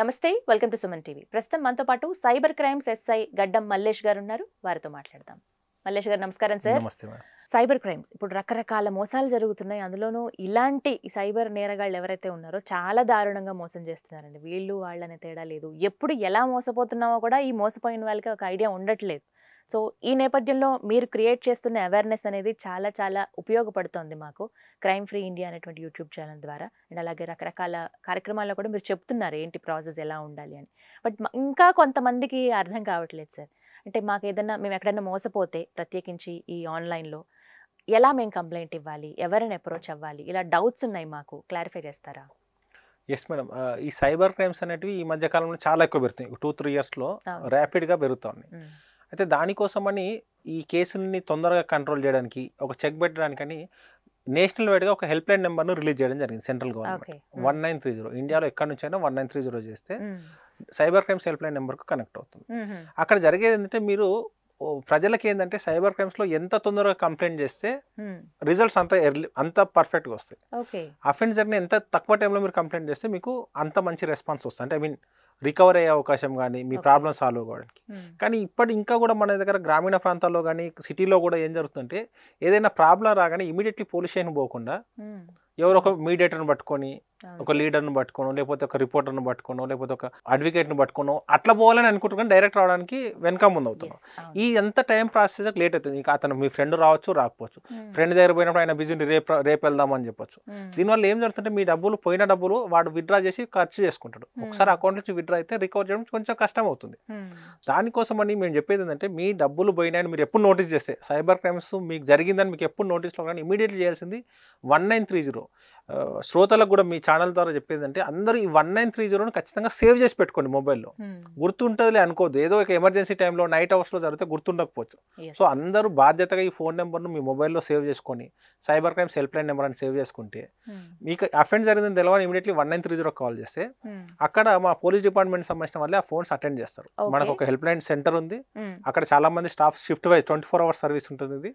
నమస్తే welcome to Suman TV ప్రస్తుతం మనతో పాటు సైబర్ క్రైమ్స్ ఎస్ఐ గడ్డం మల్లేష్ గారు ఉన్నారు వారితో మాట్లాడదాం మల్లేష్ గారు నమస్కారం సార్ సైబర్ క్రైమ్స్ ఇప్పుడు రకరకాల మోసాలు జరుగుతున్నాయి అందులోనూ ఇలాంటి సైబర్ నేరగాళ్ళు ఎవరైతే ఉన్నారో చాలా దారుణంగా మోసం చేస్తున్నారండి వీళ్ళు వాళ్ళనే తేడా లేదు ఎప్పుడు ఎలా మోసపోతున్నామో కూడా ఈ మోసపోయిన వాళ్ళకి ఒక ఐడియా ఉండట్లేదు సో ఈ నేపథ్యంలో మీరు క్రియేట్ చేస్తున్న అవేర్నెస్ అనేది చాలా చాలా ఉపయోగపడుతుంది మాకు క్రైమ్ ఫ్రీ ఇండియా అనేటువంటి యూట్యూబ్ ఛానల్ ద్వారా అండ్ అలాగే రకరకాల కార్యక్రమాల్లో కూడా మీరు చెప్తున్నారు ఏంటి ప్రాసెస్ ఎలా ఉండాలి అని బట్ ఇంకా కొంతమందికి అర్థం కావట్లేదు సార్ అంటే మాకు ఏదైనా మేము ఎక్కడైనా మోసపోతే ప్రత్యేకించి ఈ ఆన్లైన్లో ఎలా మేము కంప్లైంట్ ఇవ్వాలి ఎవరిని అప్రోచ్ అవ్వాలి ఇలా డౌట్స్ ఉన్నాయి మాకు క్లారిఫై చేస్తారా ఎస్ మేడం ఈ సైబర్ క్రైమ్స్ అనేటివి ఈ మధ్య కాలంలో చాలా ఎక్కువ పెరుగుతాయి టూ త్రీ ఇయర్స్లో ర్యాపిడ్గా పెరుగుతుంది ఉన్నాయి అయితే దానికోసమని ఈ కేసుల్ని తొందరగా కంట్రోల్ చేయడానికి ఒక చెక్ పెట్టడానికని నేషనల్ వైడ్గా ఒక హెల్ప్ లైన్ నెంబర్ను రిలీజ్ చేయడం జరిగింది central government one nine three zero ఇండియాలో ఎక్కడి నుంచైనా వన్ నైన్ త్రీ జీరో చేస్తే సైబర్ క్రైమ్స్ హెల్ప్ లైన్ నెంబర్కు కనెక్ట్ అవుతుంది అక్కడ జరిగేది ఏంటంటే మీరు ప్రజలకి ఏంటంటే సైబర్ క్రైమ్స్లో ఎంత తొందరగా కంప్లైంట్ చేస్తే రిజల్ట్స్ అంత ఎర్లీ అంత పర్ఫెక్ట్గా వస్తాయి అఫెన్స్ జరిగిన ఎంత తక్కువ టైంలో మీరు కంప్లైంట్ చేస్తే మీకు అంత మంచి రెస్పాన్స్ వస్తుంది అంటే ఐ మీన్ రికవర్ అయ్యే అవకాశం కానీ మీ ప్రాబ్లం సాల్వ్ అవ్వడానికి కానీ ఇప్పటి ఇంకా కూడా మన దగ్గర గ్రామీణ ప్రాంతాల్లో కానీ సిటీలో కూడా ఏం జరుగుతుందంటే ఏదైనా ప్రాబ్లం రాగానే ఇమీడియట్లీ పోలీస్ స్టేషన్ పోకుండా ఎవరో ఒక మీడియేటర్ని పట్టుకొని ఒక లీడర్ని పట్టుకోను లేకపోతే ఒక రిపోర్టర్ని పట్టుకోను లేకపోతే ఒక అడ్వకేట్ను పట్టుకోను అట్లా పోవాలని అనుకుంటున్నాను డైరెక్ట్ రావడానికి వెనక ముందు అవుతున్నాం ఈ ఎంత టైం ప్రాసెస్ లేట్ అవుతుంది అతను మీ ఫ్రెండ్ రావచ్చు రాకపోవచ్చు ఫ్రెండ్ దగ్గర పోయినప్పుడు ఆయన బిజీని రేపు రేపు వెళ్దామని చెప్పొచ్చు దీనివల్ల ఏం జరుగుతుంటే మీ డబ్బులు పోయిన డబ్బులు వాడు విత్డ్రా చేసి ఖర్చు చేసుకుంటాడు ఒకసారి అకౌంట్ నుంచి విత్డ్రా అయితే రికవర్ చేయడం కొంచెం కష్టం అవుతుంది దానికోసం అని మేము చెప్పేది ఏంటంటే మీ డబ్బులు పోయినాయని మీరు ఎప్పుడు నోటీస్ చేస్తే సైబర్ క్రైమ్స్ మీకు జరిగిందని మీకు ఎప్పుడు నోటీస్లో కానీ ఇమీడియట్లీ చేయాల్సింది వన్ నైన్ త్రీ జీరో శ్రోతలకు కూడా మీ ఛానల్ ద్వారా చెప్పేది అంటే అందరూ ఈ వన్ నైన్ త్రీ జీరోని ఖచ్చితంగా సేవ్ చేసి పెట్టుకోండి మొబైల్లో గుర్తుంటుందిలే అనుకోద్దు ఏదో ఒక ఎమర్జెన్సీ టైంలో నైట్ అవర్స్లో జరిగితే గుర్తుండకపోవచ్చు సో అందరూ బాధ్యతగా ఈ ఫోన్ నెంబర్ను మీ మొబైల్లో సేవ్ చేసుకొని cyber crimes help line number అని సేవ్ చేసుకుంటే మీకు అఫెండ్ జరిగిందని తెలవని immediately one nine three zero call చేస్తే అక్కడ మా పోలీస్ డిపార్ట్మెంట్ సంబంధించిన వాళ్ళే ఆ ఫోన్స్ అటెండ్ చేస్తారు మనకు ఒక హెల్ప్ లైన్ సెంటర్ ఉంది అక్కడ చాలా మంది staff shift wise twenty four hours service ఉంటుంది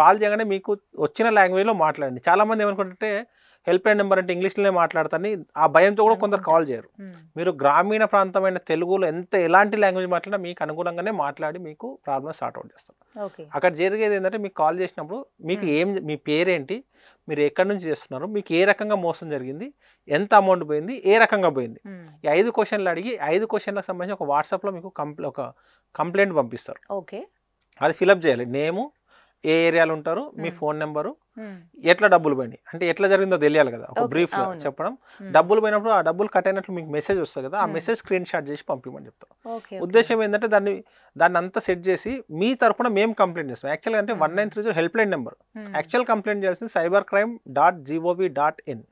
కాల్ చేయగానే మీకు వచ్చిన లాంగ్వేజ్లో మాట్లాడండి చాలా మంది ఏమనుకుంటే హెల్ప్ లైన్ నెంబర్ అంటే ఇంగ్లీష్లోనే మాట్లాడతాను ఆ భయంతో కూడా కొందరు కాల్ చేయరు మీరు గ్రామీణ ప్రాంతమైన తెలుగులో ఎంత ఎలాంటి లాంగ్వేజ్ మాట్లాడినా మీకు అనుగుణంగానే మాట్లాడి మీకు ప్రాబ్లమ్ స్టార్ట్ అవుట్ చేస్తాం అక్కడ జరిగేది ఏంటంటే మీకు కాల్ చేసినప్పుడు మీకు ఏం మీ పేరేంటి మీరు ఎక్కడి నుంచి చేస్తున్నారు మీకు ఏ రకంగా మోసం జరిగింది ఎంత అమౌంట్ పోయింది ఏ రకంగా పోయింది ఈ ఐదు క్వశ్చన్లు అడిగి ఐదు క్వశ్చన్లకు సంబంధించి ఒక వాట్సాప్లో మీకు కంప్లై ఒక కంప్లైంట్ పంపిస్తారు ఓకే అది ఫిలప్ చేయాలి నేము ఏ ఏరియాలో ఉంటారు మీ ఫోన్ నెంబరు ఎట్లా డబ్బులు పోయినాయి అంటే ఎట్లా జరిగిందో తెలియాలి కదా ఒక బ్రీఫ్ చెప్పడం డబ్బులు పోయినప్పుడు ఆ డబ్బులు కట్ అయినట్లు మీకు మెసేజ్ వస్తుంది కదా ఆ మెసేజ్ స్క్రీన్ షాట్ చేసి పంపిమని చెప్తాం ఉద్దేశం ఏంటంటే దాన్ని దాన్ని అంతా సెట్ చేసి మీ తరఫున మేము కంప్లైంట్ చేస్తాం యాక్చువల్గా అంటే one nine three zero help line number actual complaint చేయాల్సింది cyber crime dot G O V dot in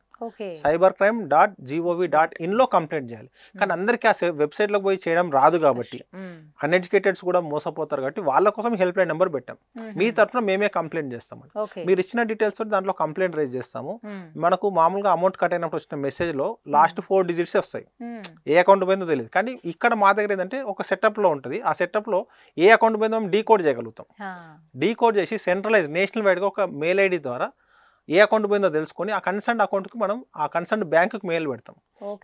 cyber crime dot G O V dot ఇన్లో కంప్లైంట్ చేయాలి కానీ అందరికీ ఆ వెబ్సైట్లోకి పోయి చేయడం రాదు కాబట్టి అన్ఎడ్యుకేటెడ్స్ కూడా మోసపోతారు కాబట్టి వాళ్ళ కోసం హెల్ప్ లైన్ నెంబర్ పెట్టాం మీ తరఫున మేమే కంప్లైంట్ చేస్తాం మీరు ఇచ్చిన డీటెయిల్స్ తోటి దాంట్లో కంప్లైంట్ రైజ్ చేస్తాము మనకు మామూలుగా అమౌంట్ కట్ అయినప్పుడు వచ్చిన మెసేజ్లో లాస్ట్ ఫోర్ డిజిట్స్ వస్తాయి ఏ అకౌంట్ పోయిందో తెలియదు కానీ ఇక్కడ మా దగ్గర ఏంటంటే ఒక సెటప్లో ఉంటుంది ఆ సెటప్లో ఏ అకౌంట్ పోయిందో మేము డీకోడ్ చేయగలుగుతాం డీకోడ్ చేసి సెంట్రలైజ్ నేషనల్ వైడ్గా ఒక మెయిల్ ఐడి ద్వారా ఏ అకౌంట్ పోయిందో తెలుసుకొని ఆ కన్సర్న్ అకౌంట్కి మనం ఆ కన్సర్న్ బ్యాంకుకి మెయిల్ పెడతాం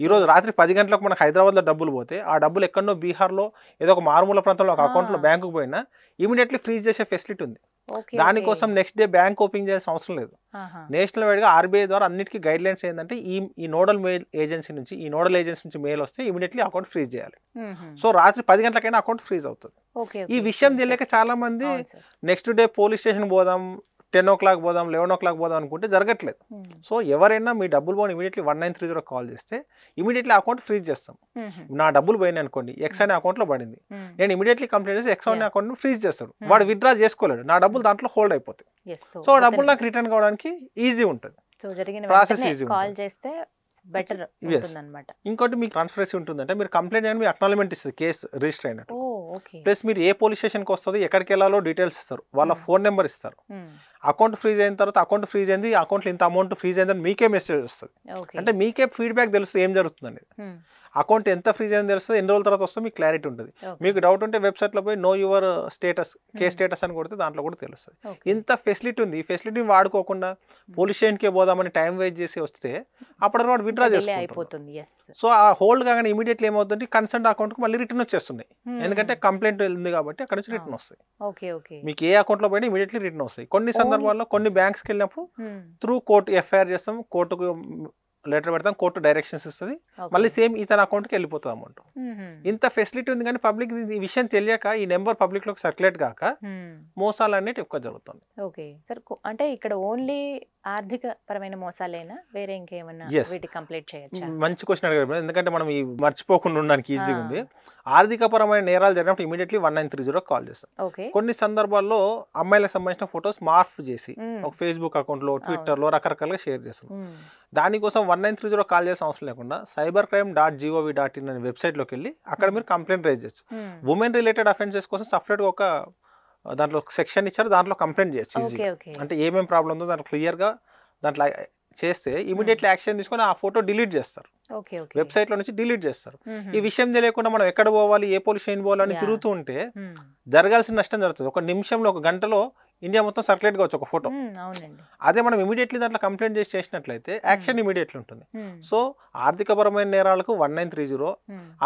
ఈరోజు రాత్రి పది గంటలకు మనకు హైదరాబాద్లో డబ్బులు పోతే ఆ డబ్బులు ఎక్కడో బీహార్లో ఏదో ఒక మారుమూల ప్రాంతంలో ఒక అకౌంట్లో బ్యాంకు పోయినా ఇమీడియట్లీ ఫ్రీజ్ చేసే ఫెసిలిటీ ఉంది దానికోసం నెక్స్ట్ డే బ్యాంక్ ఓపెన్ చేయాల్సిన అవసరం లేదు నేషనల్ గా ఆర్బీఐ ద్వారా అన్నిటికీ గైడ్ లైన్స్ ఏంటంటే ఈ ఈ నోడల్ మెయిల్ ఏజెన్సీ నుంచి ఈ నోడల్ ఏజెన్సీ నుంచి మెయిల్ వస్తే ఇమీడియట్లీ అకౌంట్ ఫ్రీజ్ చేయాలి సో రాత్రి పది గంటలకైనా అకౌంట్ ఫ్రీజ్ అవుతుంది ఈ విషయం తెలియక చాలా మంది నెక్స్ట్ డే పోలీస్ స్టేషన్ పోదాం టెన్ ఓ క్లాక్ పోదాం లెవెన్ ఓ క్లాక్ పోదాం అనుకుంటే జరగట్లేదు సో ఎవరైనా మీ డబ్బులు పోని immediately one nine three zero call చేస్తే ఇమీడియట్లీ అకౌంట్ ఫ్రీజ్ చేస్తాం నా డబ్బులు పోయినా అనుకోండి ఎక్స్ అనే అకౌంట్లో పడింది నేను ఇమీడియట్లీ కంప్లైంట్ చేసి ఎక్స్ అనే అకౌంట్ను ఫ్రీజ్ చేస్తాడు వాడు విత్డ్రా చేసుకోలేడు నా డబ్బులు దాంట్లో హోల్డ్ అయిపోతాయి సో డబ్బులు నాకు రిటర్న్ కావడానికి ఈజీ ఉంటుంది ప్రాసెస్ ఈజీ బెటర్ ఇంకోటి మీకు ట్రాన్స్పరెన్సీ ఉంటుందంటే మీరు కంప్లైంట్ అయినా మీ అక్నాలజ్మెంట్ ఇస్తుంది కేసు రిజిస్టర్ అయినట్టు ప్లస్ oh, మీరు ఏ పోలీస్ స్టేషన్కి వస్తుంది ఎక్కడికి వెళ్ళాలో డీటెయిల్స్ ఇస్తారు వాళ్ళ ఫోన్ hmm. నెంబర్ ఇస్తారు hmm. అకౌంట్ ఫ్రీజ్ అయిన తర్వాత అకౌంట్ ఫ్రీజ్ అయింది అకౌంట్లో ఇంత అమౌంట్ ఫ్రీజ్ అయిందని మీకే మెసేజ్ వస్తుంది అంటే మీకే ఫీడ్బ్యాక్ తెలుస్తుంది ఏం జరుగుతుంది అనేది అకౌంట్ ఎంత ఫ్రీజ్ అయింది తెలుస్తుంది ఎన్ని రోజుల తర్వాత వస్తే మీకు క్లారిటీ ఉంటుంది మీకు డౌట్ ఉంటే వెబ్సైట్లో పోయి నో యువర్ స్టేటస్ కే స్టేటస్ అని కొడితే దాంట్లో కూడా తెలుస్తుంది ఇంత ఫెసిలిటీ ఉంది ఈ ఫెసిలిటీని వాడుకోకుండా పోలీస్ స్టేషన్కే పోదామని టైం వేస్ట్ చేసి వస్తే అప్పటి వాడు విత్డ్రా చేసుకుంటుంది సో ఆ హోల్డ్ కాగానే ఇమీడియట్లీ ఏమవుతుంది కన్సర్ట్ అకౌంట్కి మళ్ళీ రిటర్న్ వచ్చేస్తున్నాయి ఎందుకంటే కంప్లైంట్ ఉంది కాబట్టి అక్కడ నుంచి రిటర్న్ వస్తాయి మీకు ఏ అకౌంట్లో పోయినా ఇమీడియట్లీ రిటర్న్ వస్తాయి కొన్ని సందర్భాలు సందర్భాల్లో కొన్ని బ్యాంక్స్కి వెళ్ళినప్పుడు త్రూ కోర్టు ఎఫ్ఐఆర్ చేస్తాం కోర్టుకు లెటర్ పెడతాం కోర్టు డైరెక్షన్స్ ఇస్తుంది మళ్ళీ సేమ్ ఇతని అకౌంట్కి వెళ్ళిపోతుంది అమౌంట్ ఇంత ఫెసిలిటీ ఉంది కానీ పబ్లిక్ ఈ విషయం తెలియక ఈ నెంబర్ పబ్లిక్లోకి సర్క్యులేట్ కాక మోసాలు అనేటి ఎక్కువ జరుగుతుంది ఓకే సార్ అంటే ఇక్కడ ఓన్లీ ఆర్థిక పరమైన మోసాలైనా వేరే ఇంకేమన్నా వీటి కంప్లీట్ చేయొచ్చు మంచి క్వశ్చన్ అడిగారు ఎందుకంటే మనం ఈ మర్చిపోకుండా ఉండడానికి ఈజీగా ఉంది ఆర్థిక పరమైన నేరాలు జరిగినప్పుడు immediately one nine three zero call చేస్తాం కొన్ని సందర్భాల్లో అమ్మాయిలకు సంబంధించిన ఫొటోస్ మార్ఫ్ చేసి ఒక ఫేస్బుక్ అకౌంట్లో ట్విట్టర్లో రకరకాలుగా షేర్ చేస్తాం దానికోసం one nine three zero call చేసే అవసరం లేకుండా cyber crime dot G O V dot in అనే వెబ్సైట్లోకి వెళ్ళి అక్కడ మీరు కంప్లైంట్ రైజ్ చేయొచ్చు ఉమెన్ రిలేటెడ్ అఫెన్సెస్ కోసం గా ఒక దాంట్లో సెక్షన్ ఇచ్చారు దాంట్లో కంప్లైంట్ చేయొచ్చు అంటే ఏమేమి ప్రాబ్లం ఉందో దాంట్లో క్లియర్గా దాంట్లో చేస్తే ఇమీడియట్లీ యాక్షన్ తీసుకొని ఆ ఫోటో డిలీట్ చేస్తారు వెబ్సైట్ లో నుంచి డిలీట్ చేస్తారు ఈ విషయం తెలియకుండా మనం ఎక్కడ పోవాలి ఏ పోలీస్ స్టేషన్ పోవాలి అని తిరుగుతూ ఉంటే జరగాల్సిన నష్టం జరుగుతుంది ఒక నిమిషంలో ఒక గంటలో ఇండియా మొత్తం సర్క్యులేట్ కావచ్చు ఒక ఫోటో అదే మనం ఇమీడియట్లీ దాంట్లో కంప్లైంట్ చేసి చేసినట్లయితే యాక్షన్ ఇమీడియట్లీ ఉంటుంది సో ఆర్థికపరమైన నేరాలకు వన్ నైన్ త్రీ జీరో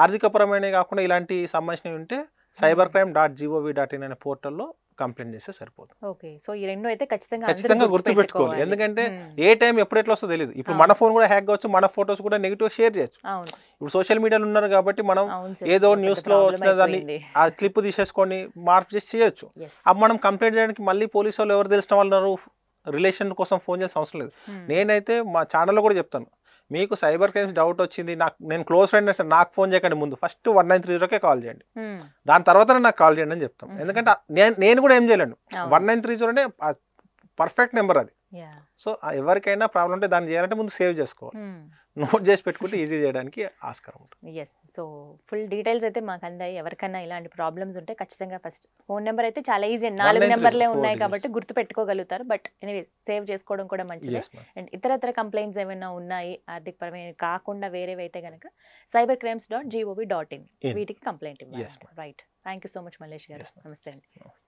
ఆర్థికపరమైన కాకుండా ఇలాంటి సంబంధించినవి ఉంటే cyber crime dot G O V dot in అనే పోర్టల్లో కంప్లైంట్ చేస్తే సరిపోతుంది ఓకే సో ఈ రెండు అయితే ఖచ్చితంగా ఖచ్చితంగా గుర్తుపెట్టుకోవాలి ఎందుకంటే ఏ టైం ఎప్పుడెట్లా వస్తుందో తెలియదు ఇప్పుడు మన ఫోన్ కూడా హ్యాక్ కావచ్చు మన ఫోటోస్ కూడా నెగిటివ్ షేర్ చేయొచ్చు ఇప్పుడు సోషల్ మీడియాలో ఉన్నారు కాబట్టి మనం ఏదో న్యూస్ లో వచ్చిన దాన్ని ఆ క్లిప్ తీసేసుకొని మార్పు చేసి చేయొచ్చు అప్పుడు మనం కంప్లైంట్ చేయడానికి మళ్ళీ పోలీసు వాళ్ళు ఎవరు తెలిసిన వాళ్ళు రిలేషన్ కోసం ఫోన్ చేసిన అవసరం లేదు నేనైతే మా ఛానల్లో కూడా చెప్తాను మీకు సైబర్ క్రైమ్స్ డౌట్ వచ్చింది నాకు నేను క్లోజ్ ఫ్రెండ్ అంటే నాకు ఫోన్ చేయకండి ముందు ఫస్ట్ వన్ నైన్ త్రీ జీరోకే కాల్ చేయండి దాని తర్వాత నాకు కాల్ చేయండి అని చెప్తాం ఎందుకంటే నేను నేను కూడా ఏం చేయలేను వన్ నైన్ త్రీ జీరో అంటే పర్ఫెక్ట్ నెంబర్ అది సో ఎవరికైనా ప్రాబ్లం ఉంటే దాన్ని చేయాలంటే ముందు సేవ్ చేసుకోవాలి hmm. నోట్ చేసి పెట్టుకుంటే ఈజీ చేయడానికి ఆస్కారం ఉంటుంది ఎస్ సో ఫుల్ డీటెయిల్స్ అయితే మాకు అందాయి ఎవరికైనా ఇలాంటి ప్రాబ్లమ్స్ ఉంటే ఖచ్చితంగా ఫస్ట్ ఫోన్ నెంబర్ అయితే చాలా ఈజీ నాలుగు నెంబర్లే ఉన్నాయి కాబట్టి గుర్తు పెట్టుకోగలుగుతారు బట్ ఎనీవే సేవ్ చేసుకోవడం కూడా మంచిది అండ్ ఇతరత్ర కంప్లైంట్స్ ఏమైనా ఉన్నాయి ఆర్థిక పరమైన కాకుండా వేరేవైతే కనుక cyber crimes dot G O V dot in వీటికి కంప్లైంట్ ఇవ్వాలి right thank you so much Mallesh గారు నమస్తే అండి